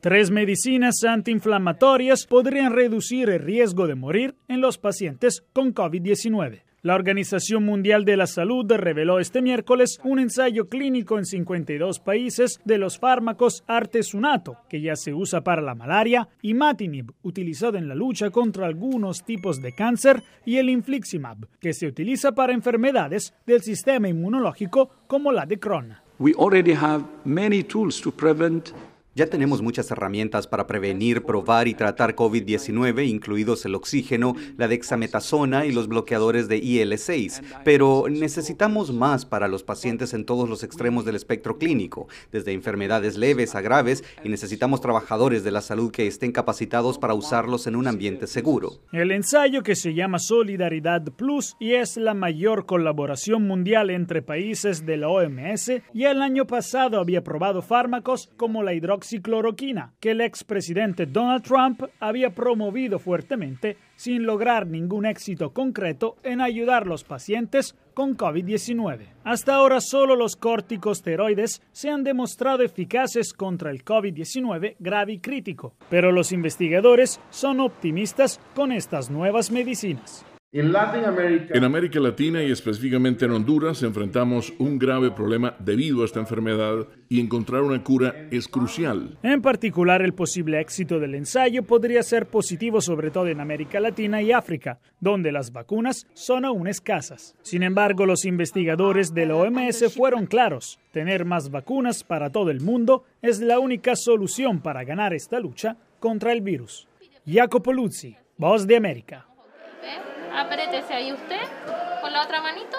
Tres medicinas antiinflamatorias podrían reducir el riesgo de morir en los pacientes con COVID-19. La Organización Mundial de la Salud reveló este miércoles un ensayo clínico en 52 países de los fármacos artesunato, que ya se usa para la malaria, y matinib, utilizado en la lucha contra algunos tipos de cáncer, y el infliximab, que se utiliza para enfermedades del sistema inmunológico como la de Crohn. Ya tenemos muchas herramientas para prevenir, probar y tratar COVID-19, incluidos el oxígeno, la dexametasona y los bloqueadores de IL-6, pero necesitamos más para los pacientes en todos los extremos del espectro clínico, desde enfermedades leves a graves, y necesitamos trabajadores de la salud que estén capacitados para usarlos en un ambiente seguro. El ensayo que se llama Solidaridad Plus y es la mayor colaboración mundial entre países de la OMS, y el año pasado había probado fármacos como la hidroxi cloroquina, que el expresidente Donald Trump había promovido fuertemente sin lograr ningún éxito concreto en ayudar a los pacientes con COVID-19. Hasta ahora solo los corticosteroides se han demostrado eficaces contra el COVID-19 grave y crítico, pero los investigadores son optimistas con estas nuevas medicinas. En América Latina y específicamente en Honduras enfrentamos un grave problema debido a esta enfermedad y encontrar una cura es crucial. En particular, el posible éxito del ensayo podría ser positivo sobre todo en América Latina y África, donde las vacunas son aún escasas. Sin embargo, los investigadores de la OMS fueron claros, tener más vacunas para todo el mundo es la única solución para ganar esta lucha contra el virus. Jacopo Luzzi, Voz de América. ¿Eh? apriétese ahí usted con la otra manito.